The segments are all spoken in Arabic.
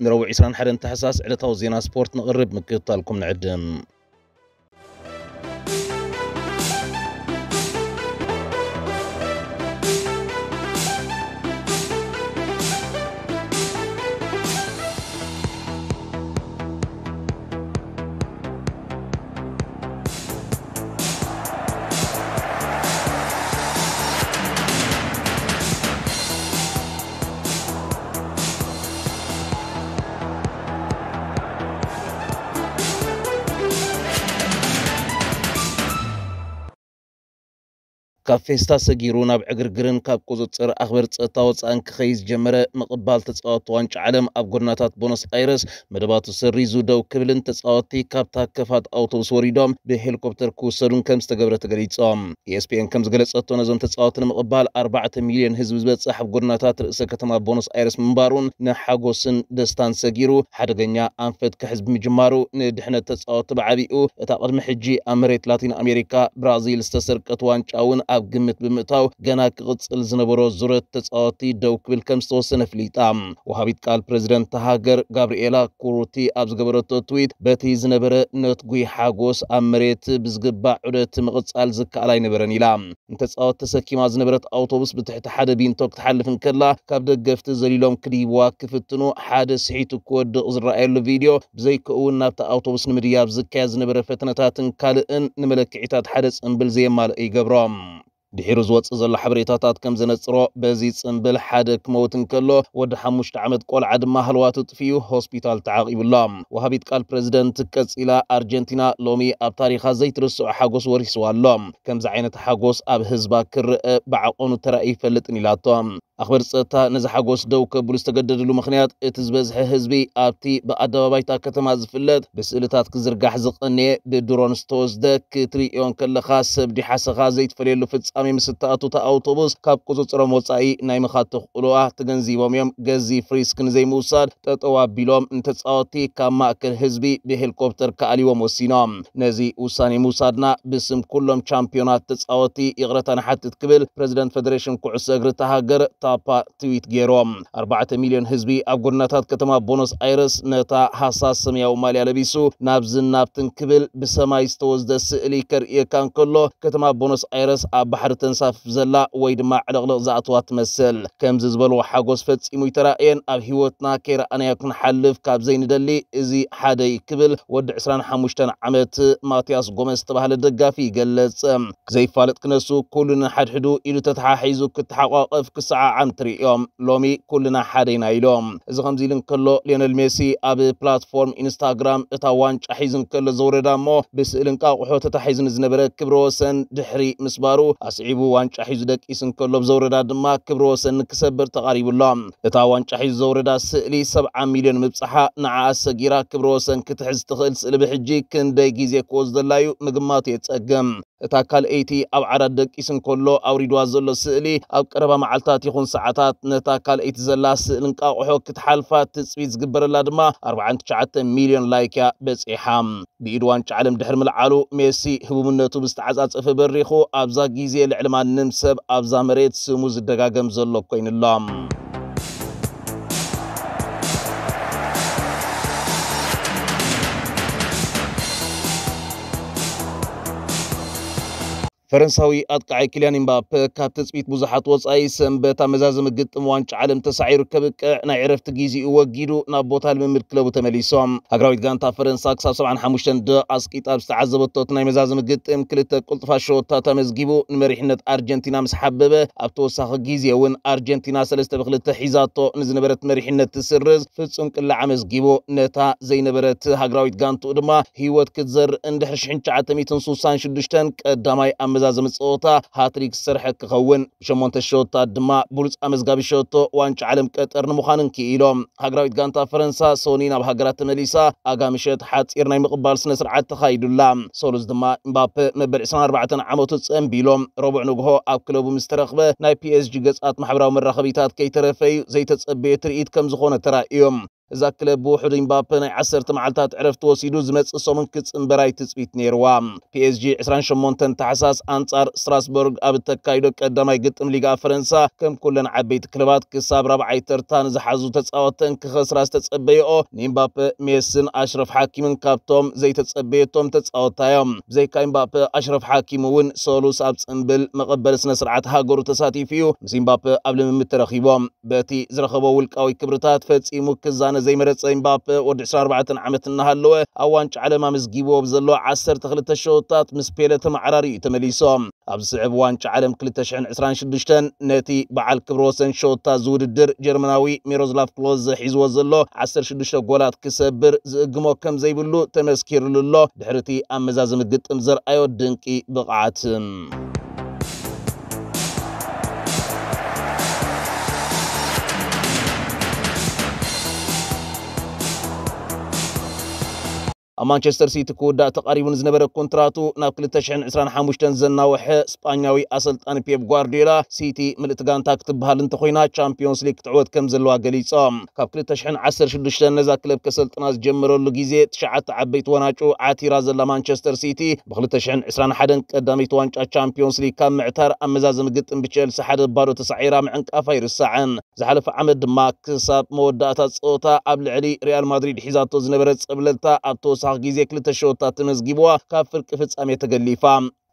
نروع عسران حرين تحساس على توزينا سبورت نقرب مكيطالكم نعدم كاب فيستا سجيرونا بعقر قرن كاب كوزو تصير أخبر تصيطاو تصان كخيز جمرة مقبال تصاطوان جعلم أب قرناتات بونس ايرس مدباتو سر ريزو دو كبلن تصاطي كاب تاكفات أوتو سوري دوم بهيلكوبتر كوسرون كمس تقبرة تقريد صام ESPN كمس قلت سطونا زم تصاطن مقبال أربعة مليون هزب زبت صاحب قرناتات رئيسة كتما بونس ايرس مبارون نحاقو سن دستان سجيرو حدقنيا أنفد كحزب مجمارو ندحنا تصاط بعبيو اتاقد محجي أمريت لاتين أمريكا برازيل استسر كتوان شاون ኣብ ግምት ብምእታው ገና ክቕፅል ዝነበሮ ዙረት ተፃወቲ ደው ክብል ከም ዝተወሰነ ፍሊጣ ወሃቢት ቃል ፕሬዚደንት ሃገር ጋብርኤላ ኩሩቲ ኣብ ዝገበረቶ ትዊት በቲ ዝነበረ ነትጉይ ሓጎስ ኣብ መሬት ብዝግባእ ዑደት ምቕፃል ዝከኣል ኣይነበረን ኢላ ንተፃወት ተሰኪማ ዝነበረት ኣውቶቡስ ብትሕቲ ሓደ ቢንቶ ክትሓልፍ ንከላ ካብ ደገፍቲ ዘሊሎም ክድይብዋ ክፍትኑ ሓደ ስሒቱ ክወድቕ ዝረኣየሉ ቪድዮ ብዘይክእውን ናብቲ ኣውቶቡስ ንምድያብ ዝካየድ ዝነበረ ፈተነታትን ካልእን ንመለክዒታት ሓደ ፅምብል ዘየማልእ ይገብሮም ድሒሩ ዝወፅእ ዘሎ ሓበሬታታት ከም ዘነፅሮ በዚ ፅምብል ሓደ ክመውት እንከሎ ወዲ ሓሙሽተ ዓመት ቆልዓ ድማ ሃልዋቱ ጥፍኡ ሆስፒታል ተዓቂቡሎም ወሃቢት ቃል ፕረዚደንት ቀፂላ ኣርጀንቲና ሎሚ ኣብ ታሪካ ዘይትርስዑ ሓጎስ ወሪስዋ ኣሎ ከምዚ ዓይነት ሓጎስ ኣብ ህዝባ ክርአ ብዓቆኑ ተራ ይፈልጥን ኢላቶም ኣኽበርቲ ፀጥታ ነዚ ሓጎስ ደው ከብሉ ዝተገደድሉ ምክንያት እቲ ዝበዝሐ ህዝቢ ኣብቲ ብኣደባባይታ ከተማ ዝፍለጥ ብስእልታት ክዝርጋሕ ዝቐንየ ብድሮን ዝተወስደ ክትርእዮን ከለኻ ሰብ ዲሓሰኻ ዘይትፈልየሉ ፍጻሜ ምስ እተኣቱታ ኣውቶቡስ ካብ ቁፅፅሮም ወፃኢ ናይ ምኻት ተኽእልዋ ተገንዚቦም እዮም ገዚ ፍሪስክ ንዘይምውሳድ ጠጠው ኣቢሎም ንተፃወቲ ካብ ማእከል ህዝቢ ብሄሊኮፕተር ከኣልዎም ወሲኖም ነዚ ውሳኔ ምውሳድና ብስም ኩሎም ቻምፒዮናት ተፃወቲ ይቕረታ ንሓትት ክብል ፕረዚደንት ፌደሬሽን ኩዕሶ እግሪ ተሃገር حساب تويت جيروم 4 مليون حزبي ابغرناتات كتما بونوس ايرس نتا حساس سميا ومالي لبسو نابز نابتن كبل بسماي ستوز ده سئلي كر يكان كله كتما بونس ايرس ابحر تنصف زلا ويد ما علغلق زاتوات مسل كم زبل وحاغوس فتس امو يترائين اب هيوتنا كير انا يكون حلف كاب زين دلي ازي حادي كبل ود عسران حموشتن عمت ماتياس غومز تبه الدقافي قلت زي فالت كنسو كلنا حد حدو إلو تتحا حيزو كتحا واقف كساعة عمتري يوم لومي كلنا حارينا يلوم إذا خمزي لنكلو ليونيل ميسي أبي بلاتفورم إنستغرام إتا وانش أحيزن كل زور دامو بس إلنكا وحوتة تحيزن زنبرة كبروسن دحري مسبارو أسعيبو وانش أحيز دك إسن كل بزور دام كبروسن كسبر تغاريب اللام إتا وانش أحيز زور دا سئلي سبعة مليون مبسحة نعا أسجيرا كبروسن كتحز تخلص اللي بحجي كن داي كوز دلايو مقماتي تأقم تاكال ايتي او آب عرض کیسن کل آورید و زل سلی آب کربا معلتاتی خون ساعتات نتاكال ايتي زلا زل سلن قاعه کت حلفات سویت جبر 49 مليون لايكا بس احام بيدوان شعلم دهر ملعالو ميسي هبو منتو مستعزات فبرخو آبزا گیزی العلمان نمسب آبزا مريت سموز الدقاقم زلو كوين اللام ፈረንሳዊ ኣጥቃዓይ ክልያን እምባፔ ካብ ተፅቢት ብዙሓት ወፃኢ ሰንበት ኣብ መዛዘሚ ግጥም ዋንጫ ዓለም ተሳዒሩ ከብቅዕ ናይ ዕረፍቲ ግዜኡ ወጊዱ ናብ ቦታ ልምምድ ክለቡ ተመሊሶም ሃገራዊት ጋንታ ፈረንሳ ክሳብ 75 ደ ኣስቂጣ ዝተዓዘበቶ ናይ መዛዘሚ ግጥም ክልተ ቁልጥፋ ሸወታ ተመዝጊቡ ንመሪሕነት ኣርጀንቲና ምስ ሓበበ ኣብ ተወሳኺ ግዜ እውን ኣርጀንቲና 3 ብክልተ ሒዛቶ ንዝነበረት መሪሕነት ትስርዝ ፍጹም ቅላዕ ኣመዝጊቡ ነታ ዘይነበረት ሃገራዊት ጋንትኡ ድማ ሂወት ክትዘርእ እንድሕሪ 1966 ቀዳማይ ኣብ ብዛዝ ምፅወታ ሃትሪክ ስርሐት ክኸውን 8 ሸወታት ድማ ብሉፅ ኣመዝጋቢ ሸወቶ ዋንጫ ዓለም ቀጠር ንምዃንን ክኢሎም ሃገራዊት ጋንታ ፈረንሳ ሶኒ ናብ ሃገራት ተመሊሳ ኣጋምሸት ሓፂር ናይ ምቕባል ስነ ስርዓት ተኻይዱላ ሶሉስ ድማ እምባፔ መበል 24 ዓመቱ ፀንቢሎም ረቡዕ ንግሆ ኣብ ክለቡ ምስ ተረኽበ ናይ ፒኤስጂ ገጻት ማሕበራዊ መራኸቢታት ከይተረፈ እዩ ዘይተጸበየ ትርኢት ከም ዝኾነ ተራእዮም እዛ ክለብ ብውሑድ ኢምባፔ ናይ 10 መዓልታት ዕረፍቲ ወሲዱ ዝመፅእ ሰሙን ክፅን በራይ ትፅቢት ነይርዋ ፒኤስጂ 28 ታሕሳስ ኣንጻር ስትራስበርግ ኣብ ተካይዶ ቀዳማይ ግጥም ሊጋ ፈረንሳ ከም ኩለን ዓበይቲ ክለባት ክሳብ ራብዓይ ተርታ ንዝሓዙ ተፃወተን ክኸስራ ዝተፀበየኦ ንኢምባፔ ሜስን ኣሽረፍ ሓኪምን ካብቶም ዘይተፀበየቶም ተፃወታ እዮም ብዘይካ ኢምባፔ ኣሽረፍ ሓኪም እውን ሰሉስ ኣብ ፅምብል መቐበል ስነ ስርዓት ሃገሩ ተሳቲፉ እዩ ምስ ኢምባፔ ኣብ ልምምድ ተረኺቦም በቲ ዝረኸቦ ውልቃዊ ክብርታት ፈፂሙ ክዛነ زي مرت إمبابي ود 24 عمت النهالوه أوانش على ما مزجيبه بزلو عسر تخلت الشوطات مسبيلة معراري تمليسهم أبصعب وانش عالم كلتا شحن عسران شدشتن نتي بعال كبروسن شوطة زود الدر جرمناوي ميروزلاف كلوز حيزو زلو عسر شدشتة قولات كسبر زقمو كم زي بلو تمسكير للو دحرتي أمزازم قد أمزر أيو دنكي بقعاتم مانشستر سيتي كودا تقريبا زنبر كونتراتو ناب تشحن عسران حامشتن زناوح سبانياوي أسلطان بيب غوارديولا سيتي ملتقان تاكتب هالنت خوينا تشامبيونز ليك تعود كم زلوا غليصام كابكل تشحن عسر شدشتن نزا كلب كسلطناس جمرو لو غيزي تشعت عبيت وناچو عاتيرا زلا مانشستر سيتي بخل تشحن عسران حدن قدامي وانچا تشامبيونز ليك كم معتر أمزازم قطن بتشيل سحد بارو تسعيرا معنك قفاير الساعن زحلف عمد ماكساب كساب موداتا صوتا ابلعلي ريال مدريد حيزاتو زنبرت صبلتا أبتوسا ሰዓት ጊዜ ክልተ ሸወታት ተመዝጊብዋ ካብ ፍርቂ ፍጻሜ ተገሊፋ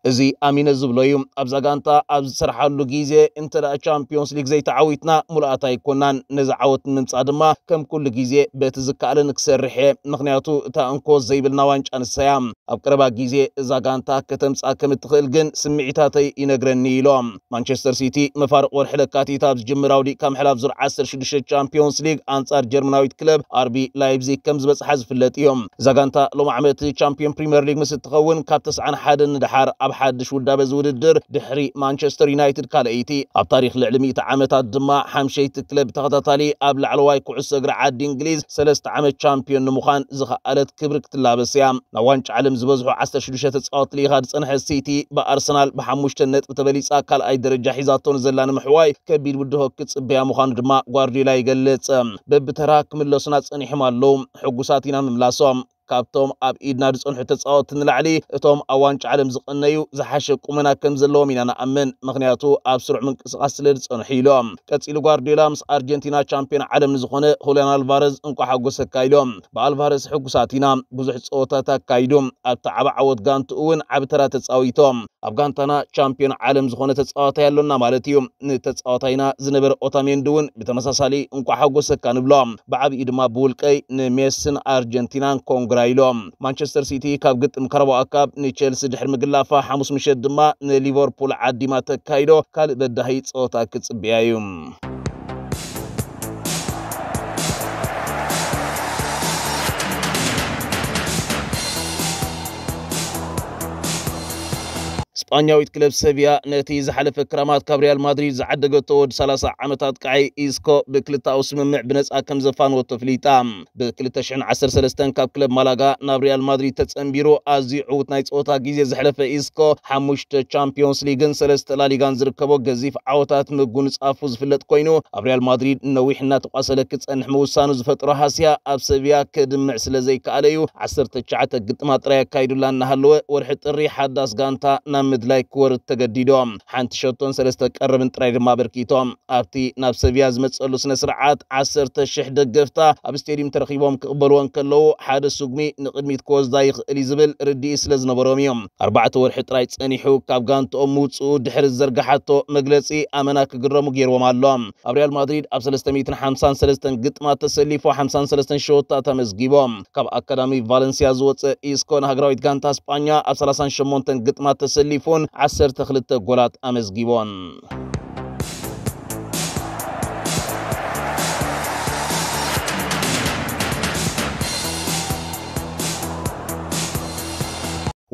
እዚ ኣሚነ ዝብሎ እዩ ኣብዛ ጋንታ ኣብ ዝስርሓሉ ግዜ እንተ ደኣ ቻምፒዮንስ ሊግ ዘይተዓዊትና ሙሉኣት ኣይኮናን ነዚ ዓወት ንምምፃእ ድማ ከም ኩሉ ግዜ በቲ ዝከኣልን ክሰርሕ እየ ምክንያቱ እታ እንኮ ዘይብልና ዋንጫ ንሰያ ኣብ ቀረባ ግዜ እዛ ጋንታ ከተምፃእ ከም እትኽእል ግን ስምዒታተይ ይነግረኒ ኢሎም ማንቸስተር ሲቲ መፋርቅ ወርሒ ለካቲት ኣብ ዝጅምር ኣውዲእ ካብ ምሕላፍ ዙር 16 ቻምፒዮንስ ሊግ ኣንጻር ጀርመናዊት ክለብ ኣርቢ ላይፕዚግ ከም ዝበፅሓ ዝፍለጥ እዮም እዛ ጋንታ ሎም ዓመት ቻምፒዮን ፕሪምየር ሊግ ምስ እትኸውን ካብ 91 ንድሓር ኣብ ብሓድሽ ውዳበ ዝውድድር ድሕሪ ማንቸስተር ዩናይትድ ካልአይቲ ኣብ ታሪክ ልዕሊ 100 ዓመታት ድማ ሓምሸይቲ ክለብ ተኸታታሊ ኣብ ላዕለዋይ ኩዕሶ እግሪ ዓዲ እንግሊዝ ሰለስተ ዓመት ቻምፒዮን ንምዃን ዝኸኣለት ክብሪ ክትላበስ እያ ናብ ዋንጫ ዓለም ዝበዝሑ 16 ተፃወት ልኢኻ ዝፀንሐ ሲቲ ብኣርሰናል ብሓሙሽተ ነጥቢ ተበሊፃ ካልኣይ ደረጃ ሒዛቶን ዘላ ንምሕዋይ ከቢድ ውድሆ ክፅበያ ምዃኑ ድማ ጓርዲዮላ ይገልጽ በብተራ ክምለሱና ፀኒሖም ኣለዉ ሕጉሳት ኢና ምምላሶም ካብቶም ኣብ ኢድና ድፅንሑ ተፃወት ንላዕሊ እቶም ኣብ ዋንጫ ዓለም ዝቕነዩ ዝሓሸ ቁመና ከም ዘለዎም ኢና ንኣምን ምክንያቱ ኣብ ስሩዕ ምንቅስቃስ ስለ ዝፀንሑ ኢሎም ቀፂሉ ጓርዲዮላ ምስ ኣርጀንቲና ቻምፒዮን ዓለም ንዝኾነ ሁለን ኣልቫረዝ እንኳ ሓጎሰካ ኢሎም ብኣልቫረዝ ሕጉሳት ኢና ብዙሕ ፀወታት ኣካይዱ ኣብቲ ዓበ ዓወት ጋንቱ እውን ዓብ ተራ ተፃዊቶም ኣብ ጋንታና ቻምፒዮን ዓለም ዝኾነ ተፃዋታይ ኣሎና ማለት እዩ ንተፃዋታይና ዝነበረ ኦታሜንድ እውን ብተመሳሳሊ እንኳ ሓጎሰካ ንብሎም ብዓብዪ ድማ ብውልቀይ ንሜስን ኣርጀንቲናን ኮንጎ ትግራይ ኢሎም ማንቸስተር ሲቲ ካብ ግጥም ቀረቦ ኣካብ ንቸልሲ ድሕሪ ምግላፋ ሓሙስ ምሸት ድማ ንሊቨርፑል ዓዲማ ተካይዶ ካልእ በዳሂ ፀወታ ክፅብያ እዩ እስጳኛዊት ክለብ ሰቪያ ነቲ ዝሓለፈ ክራማት ካብ ሪያል ማድሪድ ዝዓደገቶ ወዲ 30 ዓመታት ከዓይ ኢስኮ ብክልታዊ ስምምዕ ብነፃ ከም ዘፋንዎ ተፍሊጣ ብ2013 ካብ ክለብ ማላጋ ናብ ሪያል ማድሪድ ተፀንቢሩ ኣዝዩ ዕውት ናይ ፀወታ ግዜ ዘሕለፈ ኢስኮ ሓሙሽተ ቻምፒዮንስ ሊግን ሰለስተ ላሊጋን ዝርከቦ ገዚፍ ዓወታት ምጉንፃፉ ዝፍለጥ ኮይኑ ኣብ ሪያል ማድሪድ ነዊሕ እናተቋሰለ ክፀንሕ ምውሳኑ ዝፈጥሮ ሃስያ ኣብ ሰቪያ ክድምዕ ስለ ዘይከኣለ እዩ 19 ግጥማ ጥራይ ኣካይዱላ እናሃለወ ወርሒ ጥሪ ሓዳስ ጋንታ ናብ ምድላይ ክወርድ ተገዲዶም ሓንቲ ሸቶን ሰለስተ ቀረብን ጥራይ ድማ በርኪቶም ኣብቲ ናብ ሰብያ ዝመፀሉ ስነ ስርዓት 1,000 ደገፍታ ኣብ ስቴድየም ተረኺቦም ክቕበልዎን ከለዉ ሓደ ስጉሚ ንቅድሚት ክወዝዳ ይኽእል እዩ ዝብል ርድኢ ስለ ዝነበሮም እዮም ኣርባዕተ ወርሒ ጥራይ ፀኒሑ ካብ ጋንትኦም ምውፅኡ ድሕሪ ዝዘርግሓቶ መግለፂ ኣመና ክግረሙ ገይርዎም ኣሎም ኣብ ሪያል ማድሪድ ኣብ 353 ግጥማት ተሰሊፎ 53 ሸወታ ተመዝጊቦም ካብ ኣካዳሚ ቫለንሲያ ዝወፀ ኢስኮ ንሃገራዊት ጋንታ ስጳኛ ኣብ 38 ግጥማት ተሰሊፉ አሸናፊውን አስር ተክልተ ጎላት አመዝጊቦን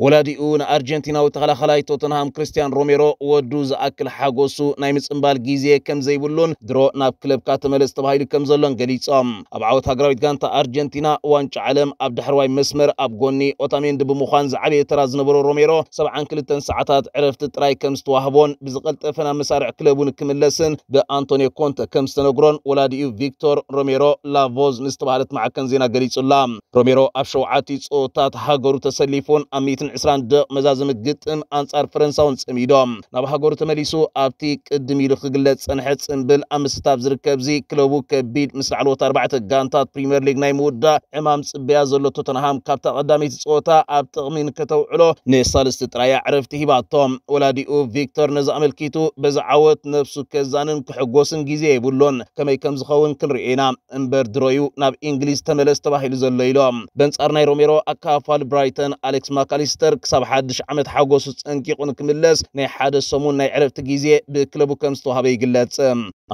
ወላዲኡ ንኣርጀንቲናዊ ተኸላኸላይ ቶተንሃም ክርስቲያን ሮሜሮ ወዱ ዝኣክል ሓጎሱ ናይ ምፅምባል ግዜ ከም ዘይብሉን ድሮ ናብ ክለብካ ተመለስ ተባሂሉ ከም ዘሎን ገሊፆም ኣብ ዓወት ሃገራዊት ጋንታ ኣርጀንቲና ዋንጫ ዓለም ኣብ ዳሕርዋይ መስመር ኣብ ጎኒ ኦታሜንዲ ብምዃን ዝዓበየ ተራ ዝነበሮ ሮሜሮ 72 ሰዓታት ዕረፍቲ ጥራይ ከም ዝተዋህቦን ብዝቐልጠፈ ናብ መሳርዕ ክለቡ ንክምለስን ብኣንቶኒዮ ኮንተ ከም ዝተነግሮን ወላዲኡ ቪክቶር ሮሜሮ ላቮዝ ንዝተባሃለት ማዕከን ዜና ገሊጹላ ሮሜሮ ኣብ ሸውዓቲ ፆታት ሃገሩ ተሰሊፉን ኣብ 2022 መዛዘምት ግጥም አንጻር ፈረንሳውን ጽሚዶም ናብ ሃገሩ ተመሊሱ ኣብቲ ቅድም ኢሉ ክግለጽ ጸንሐ ጽምብል ኣብ ምስታፍ ዝርከብ ዚ ክለቡ ከቢድ ምስ ላዕለዎት ኣርባዕተ ጋንታት ፕሪምየር ሊግ ናይ ምውዳእ ዕማም ጽበያ ዘሎ ቶተንሃም ካብታ ቀዳመይቲ ፀወታ ኣብ ጥቕሚ ንከተውዕሎ ንሳልስቲ ጥራያ ዕረፍቲ ሂባቶም ወላዲኡ ቪክቶር ነዚ ኣመልኪቱ በዚ ዓወት ነብሱ ከዛንን ክሕጎስን ግዜ የብሎን ከመይ ከም ዝኸውን ክንሪኦ ኢና እምበር ድረዩ ናብ እንግሊዝ ተመለስ ተባሂሉ ዘሎ ኢሎም በንጻር ናይ ሮሜሮ ኣካፋል ብራይተን ኣሌክስ ማካሊስተ ሚኒስተር ክሳብ ሓድሽ ዓመት ሓጎሱ ፀንቂቑ ንክምለስ ናይ ሓደ ሰሙን ናይ ዕረፍቲ ግዜ ብክለቡ ከም ዝተዋህበ ይግለጽ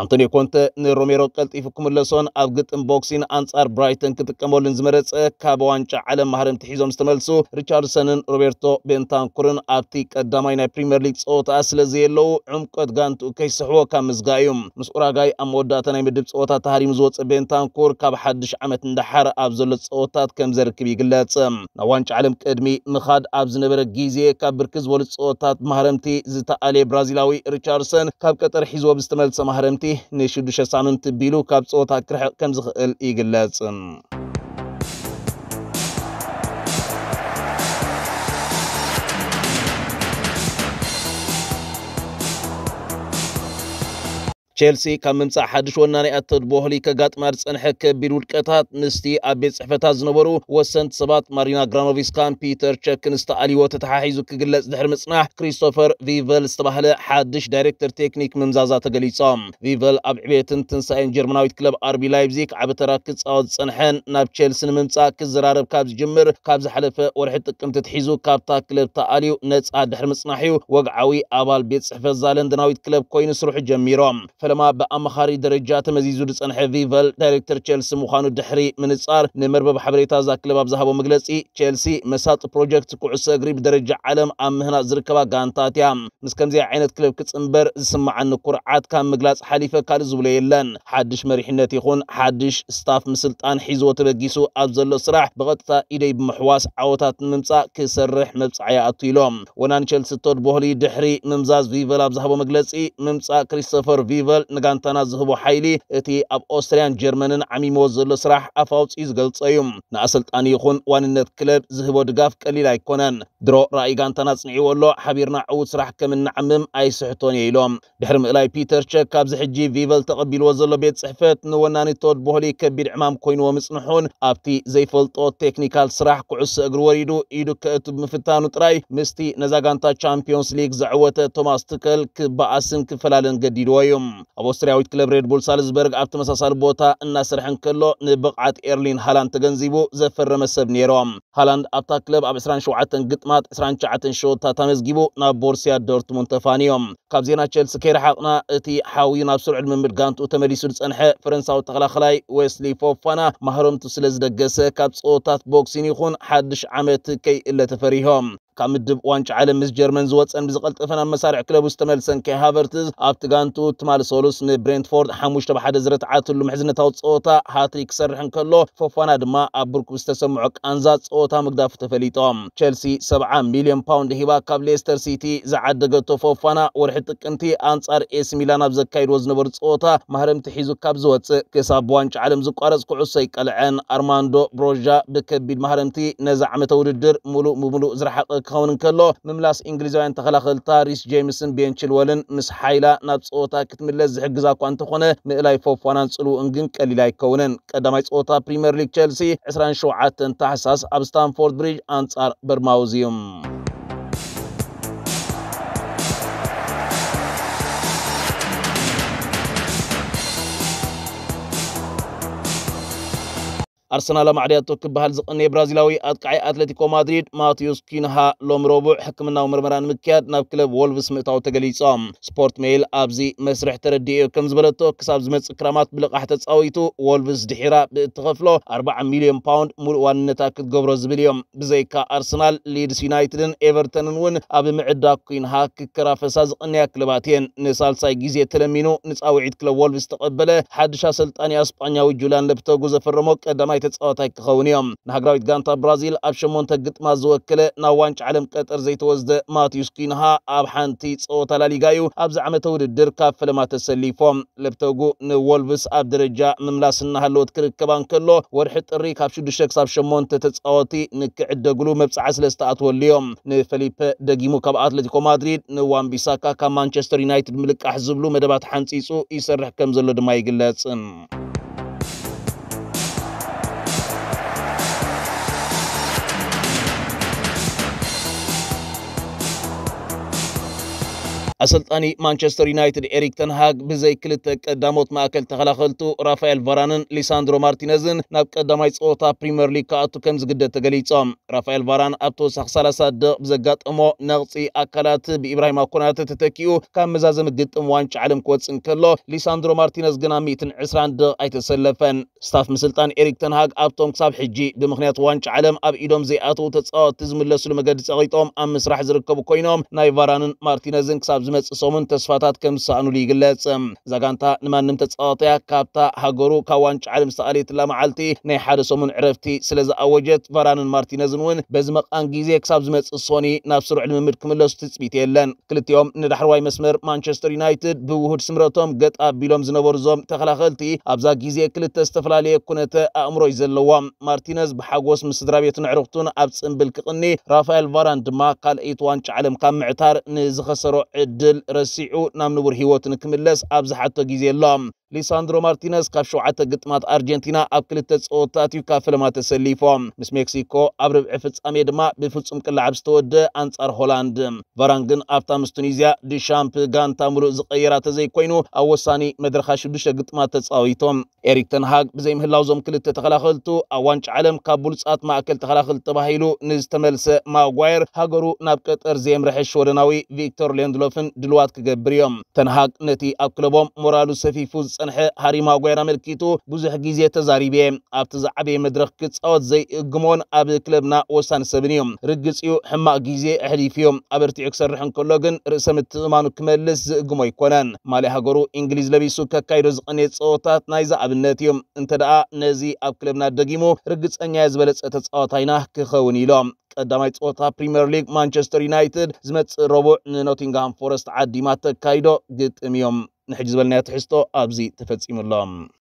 አንቶኒ ኮንተ ንሮሜሮ ቀልጢፉ ክምለሶን ኣብ ግጥም ቦክሲን ኣንጻር ብራይተን ክጥቀመሉን ዝመረፀ ካብ ዋንጫ ዓለም ማህረምቲ ሒዞም ዝተመልሱ ሪቻርድሰንን ሮቤርቶ ቤንታንኩርን ኣብቲ ቀዳማይ ናይ ፕሪምየር ሊግ ፀወታ ስለዘየለዉ ዕምቆት ጋንትኡ ከይስሕቦ ካብ ምዝጋ እዩ ምስ ኡራጋይ ኣብ መወዳእታ ናይ ምድብ ፀወታ ተሃሪሙ ዝወፅእ ቤንታንኩር ካብ ሓድሽ ዓመት እንዳሓረ ኣብ ዘሎ ፀወታት ከም ዘርክብ ይግለጽ ናብ ዋንጫ ዓለም ቅድሚ ምኻድ ኣብ ዝነበረ ግዜ ካብ ብርክ ዝበሉ ፀወታት ማህረምቲ ዝተኣለየ ብራዚላዊ ሪቻርድሰን ካብ ቀጠር ሒዝቦ ብዝተመልሰ ማህረምቲ ጸሓፊ ንሽዱሽተ ሳምንት ቢሉ ካብ ፀወታ ክርሕቕ ከም ዝኽእል ይግለጽ ቸልሲ ካብ ምምፃእ ሓድሽ ወናናይ ኣተድቦህሊ ከጋጥማድ ዝፀንሐ ከቢድ ውድቀታት ምስቲ ኣብ ቤት ፅሕፈታት ዝነበሩ ወሰንቲ ሰባት ማሪና ግራኖቪስካን ፒተር ቸክን ዝተኣልይዎ ተተሓሒዙ ክግለጽ ድሕሪ ምጽናሕ ክሪስቶፈር ቪቨል ዝተባህለ ሓድሽ ዳይሬክተር ቴክኒክ ምምዛዛ ተገሊጾም ቪቨል ኣብ ዕብየትን ትንሳኤን ጀርመናዊት ክለብ ኣርቢ ላይብዚግ ዓብ ተራ ክፃወት ዝፀንሐን ናብ ቸልሲ ንምምፃእ ክዘራረብ ካብ ዝጅምር ካብ ዝሓለፈ ወርሒ ጥቅምቲ ትሒዙ ካብታ ክለብ ተኣልዩ ነፃ ድሕሪ ምጽናሕ እዩ ወግዓዊ ኣባል ቤት ፅሕፈት ዛለንደናዊት ክለብ ኮይኑ ስርሑ ጀሚሮም ፈለማ ብኣማኻሪ ደረጃ ተመዚዙ ዝፀንሐ ቪቨል ዳይሬክተር ቸልሲ ምዃኑ ድሕሪ ምንጻር ንመርበብ ሓበሬታ እዛ ክለብ ኣብ ዝሃቦ መግለፂ ቸልሲ መሳጢ ፕሮጀክት ኩዕሶ እግሪ ብደረጃ ዓለም ኣብ ምህናፅ ዝርከባ ጋንታት እያ ምስ ከምዚ ዓይነት ክለብ ክፅምበር ዝስማዓኒ ኩርዓት ካብ ምግላፅ ሓሊፈ ካልእ ዝብሎ የለን ሓድሽ መሪሕነት ይኹን ሓድሽ ስታፍ ምስልጣን ሒዝዎ ተበጊሱ ኣብ ዘሎ ስራሕ ብቐጥታ ኢደይ ብምሕዋስ ዓወታት ንምምፃእ ክሰርሕ መብፃዕያ ኣቱ ኢሎም ወናን ቸልሲ ቶድ ቦህሊ ድሕሪ ምምዛዝ ቪቨል ኣብ ዝሃቦ መግለፂ ምምፃእ ክሪስቶፈር ቪቨል ማእከል ንጋንታና ዝህቦ ሓይሊ እቲ ኣብ ኦስትርያን ጀርመንን ዓሚሞ ዘሎ ስራሕ ኣፍ ኣውፂኡ ዝገልጾ እዩ ንኣሰልጣኒ ይኹን ዋንነት ክለብ ዝህቦ ድጋፍ ቀሊል ኣይኮነን ድሮ ራእይ ጋንታና ፅንዒዎ ኣሎ ሓቢርና ዕውት ስራሕ ከም ንዓምም ኣይስሕቶን እየ ኢሎም ድሕሪ ምእላይ ፒተር ቸክ ካብዚ ሕጂ ቪቨል ተቐቢልዎ ዘሎ ቤት ፅሕፈት ንወናኒ ቶድ ቦህሊ ከቢድ ሕማም ኮይኑዎ ምፅንሑን ኣብቲ ዘይፈልጦ ቴክኒካል ስራሕ ኩዕሶ እግሪ ወሪዱ ኢዱ ከእቱ ብምፍታኑ ጥራይ ምስቲ ነዛ ጋንታ ቻምፒዮንስ ሊግ ዘዕወተ ቶማስ ትከል ክበኣስን ክፈላለን ገዲድዎ እዩ ኣብ ኣስትርያዊት ክለብ ሬድቡል ሳልዝበርግ ኣብ ተመሳሳሊ ቦታ እናሰርሐን ከሎ ንብቕዓት ኤርሊን ሃላንድ ተገንዚቡ ዘፈረመ ሰብ ነይሮም ሃላንድ ኣብታ ክለብ ኣብ 27 ግጥማት 29 ሸወታት ኣመዝጊቡ ናብ ቦርሲያ ዶርትሙን ተፋንዮም ካብ ዜና ቸልሲ ከይረሓቕና እቲ ሓዊ ናብ ስርዑ ልምምድ ጋንቱ ተመሊሱ ዝፀንሐ ፈረንሳዊ ተኸላኸላይ ዌስሊ ፎፋና ማህረምቱ ስለ ዝደገሰ ካብ ፀወታት ቦክሲን ይኹን ሓድሽ ዓመት ከይእለ ተፈሪሆም كم دب وانج على مز جيرمان زوات سن بزقل تفنا مسار عقلب استمل سن كي هافرتز تو تمال سولوس من برينتفورد حموش تبا حد زرت عاتل لو محزنة تاو تسوتا هاتري كسر حن كلو ففانا ابرك استسمع انزات أوتا مقداف تفلي توم تشلسي سبعة مليون باوند هبا قبل ليستر سيتي زعاد دغتو ففانا ورحتك انتي انصار اس ميلان ابزك كاير وزن برد سوتا مهرم تحيزو كاب كساب وانش عالم زو قارز قعصي قلعان ارماندو بروجا بكبيد مهرمتي نزع متودر مولو مولو زرحق ክኸውን እንከሎ ምምላስ እንግሊዛውያን ተኸላኸልታ ሪስ ጄምስን ቤንችልወልን ምስ ሓይላ ናብ ፀወታ ክትምለስ ዝሕግዛ እኳ እንተኾነ ምእላይ ፎፋናን ፅልውን ግን ቀሊል ኣይከውንን ቀዳማይ ፀወታ ፕሪምየር ሊግ ቸልሲ 27 ታሕሳስ ኣብ ስታንፎርድ ብሪጅ ኣንጻር በርማውዝ ኣርሰናል ኣብ ማዕድያቶ ክበሃል ዝቕኒ ብራዚላዊ ኣጥቃዓይ ኣትለቲኮ ማድሪድ ማቴዎስ ኪንሃ ሎም ረቡዕ ሕክምናዊ ምርመራ ንምክያድ ናብ ክለብ ወልቭስ ምእታው ተገሊፆም ስፖርት ሜይል ኣብዚ መስርሕ ተረዲእዮ ከም ዝበለቶ ክሳብ ዝመፅእ ክራማት ብልቓሕ ተፃዊቱ ወልቭስ ድሒራ ብእትኸፍሎ 40 ሚልዮን ፓውንድ ሙሉእ ዋንነታ ክትገብሮ ዝብል እዮም ብዘይካ ኣርሰናል ሊድስ ዩናይትድን ኤቨርተንን እውን ኣብ ምዕዳ ኩንሃ ክከራፈሳ ዝቕንያ ክለባት እየን ንሳልሳይ ግዜ ተለሚኑ ንፃውዒት ክለብ ወልቭስ ተቐበለ ሓድሽ ኣሰልጣኒ ኣብ ስጳኛዊ ጁልያን ለፕተጉ ዘፈረሞ ቀዳማይ ናይ ተፃዋታይ ክኸውን እዮም ንሃገራዊት ጋንታ ብራዚል ኣብ 8 ግጥማት ዝወከለ ናብ ዋንጫ ዓለም ቀጠር ዘይተወስደ ማትዩስ ኩንሃ ኣብ ሓንቲ ፀወታ ላሊጋ እዩ ኣብዚ ዓመተ ውድድር ካብ ፈለማ ተሰሊፎም ለብተጉ ንወልቭስ ኣብ ደረጃ ምምላስ እናሃለወት ክርከባ እንከሎ ወርሒ ጥሪ ካብ 6 ክሳብ 8 ተፃወቲ ንክዕደግሉ መብፅዓ ስለ ዝተኣትወሉ እዮም ንፈሊፐ ደጊሙ ካብ ኣትለቲኮ ማድሪድ ንዋንቢሳካ ካብ ማንቸስተር ዩናይትድ ምልቃሕ ዝብሉ መደባት ሓንፂፁ ይሰርሕ ከም ዘሎ ድማ ይግለጽ أسلطاني مانشستر يونايتد إريك تنهاج بزي كلتك قداموت ماكل تخلاخلتو رافائيل فارانن ليساندرو مارتينيزن ناب قداماي ፆታ ፕሪምየር ሊግ ክኣቱ ከም ዝግደድ ተገሊፆም ራፋኤል ቫራን ኣብ ተወሳኺ 30 ደቕ ብዘጋጠሞ ነቕፂ ኣካላት ብኢብራሂማ ኮናተ ተተኪኡ ካብ መዛዘሚ ግጥም ዋንጫ ዓለም ክወፅእ እንከሎ ሊሳንድሮ ማርቲነዝ ግና 120 ደቕ ኣይተሰለፈን ስታፍ ምስልጣን ኤሪክ ተንሃግ ኣብቶም ክሳብ ሕጂ ብምክንያት ዋንጫ ዓለም ኣብ ኢዶም ዘይኣተዉ ተፃወቲ ዝምለስሉ መገዲ ፀቂጦም ኣብ ምስራሕ ዝርከቡ ኮይኖም ናይ ቫራንን ማርቲነዝን ክሳብ ዝመፅእ ሰሙን ተስፋታት ከም ዝሰኣኑሉ ይግለጽ እዛ ጋንታ ንማንም ተፃወትያ ካብታ ሃገሩ ካብ ዋንጫ ዓለም ዝተቃልየትላ መዓልቲ ናይ ሓደ ሰሙን ዕረፍቲ ስለ ዝኣወጀት ቫራንን ማርቲነዝን እውን በዚ መቃን ግዜ ክሳብ ዝመፅእ ሶኒ ናብ ስሩዕ ልምምድ ክምለሱ ትፅቢት የለን ክልቲኦም ንዳሕርዋይ መስመር ማንቸስተር ዩናይትድ ብውህድ ስምረቶም ገጥ ኣቢሎም ዝነበሩ ዞም ተኸላኸልቲ ኣብዛ ግዜ ክልተ ዝተፈላለየ ኩነተ ኣእምሮ እዩ ዘለዎም ማርቲነዝ ብሓጎስ ምስ ስድራ ቤትን ዕርክቱን ኣብ ፅምብል ክቕኒ ራፋኤል ቫራን ድማ ካልአይቲ ዋንጫ ዓለም ካብ ምዕታር ንዝኸሰሮ ዕድ عدل رسيعو نام نبر هيوتن كملس أبز حتى اللام ሊሳንድሮ ማርቲነስ ካብ ሸውዓተ ግጥማት ኣርጀንቲና ኣብ ክልተ ፀወታት እዩ ካብ ፍለማ ተሰሊፎም ምስ ሜክሲኮ ኣብ ርብዒ ፍጻሜ ድማ ብፍጹም ቅላዓብ ዝተወድአ ኣንጻር ሆላንድ ቫራን ግን ኣብታ ምስ ቱኒዝያ ድሻምፕ ጋንታ ሙሉእ ዝቀየራ ተዘይኮይኑ ኣብ ወሳኒ መድረኻ ሽዱሽተ ግጥማት ተፃዊቶም ኤሪክ ተንሃግ ብዘይምህላው ዞም ክልተ ተኸላኸልቱ ኣብ ዋንጫ ዓለም ካብ ብሉፃት ማእከል ተኸላኸልቲ ተባሂሉ ንዝተመልሰ ማጓየር ሃገሩ ናብ ቀጠር ዘምርሐ ሽወደናዊ ቪክቶር ሌንድሎፍን ድልዋት ክገብር እዮም ተንሃግ ነቲ ኣብ ክለቦም ሞራሉ ሰፊፉ ዝፀንሐ ሃሪ ማጓይር ኣመልኪቱ ብዙሕ ግዜ ተዛሪበ ኣብቲ ዝዓበየ መድረክ ክፃወት ዘይእግሞን ኣብ ክለብና ወሳኒ ሰብን እዮም ርግፅ እዩ ሕማቅ ግዜ ኣሕሊፍ እዮም ኣብ ርቲዑ ክሰርሕ እንከሎ ግን ርእሰ ምትእማኑ ክመልስ ዝእግሞ ኣይኮነን ማልያ ሃገሩ እንግሊዝ ለቢሱ ከካይዶ ዝቐነየ ፀወታት ናይዚ ኣብነት እዮም እንተ ደኣ ነዚ ኣብ ክለብና ደጊሙ ርግፀኛ ዝበለፀ ተፃወታይና ክኸውን ኢሎም ቀዳማይ ፀወታ ፕሪምየር ሊግ ማንቸስተር ዩናይትድ ዝመፅእ ረቡዕ ንኖቲንግሃም ፎረስት ዓዲማ ተካይዶ ግጥም እዮም نحجز بالنيات حستو أبزي تفتسيم اللام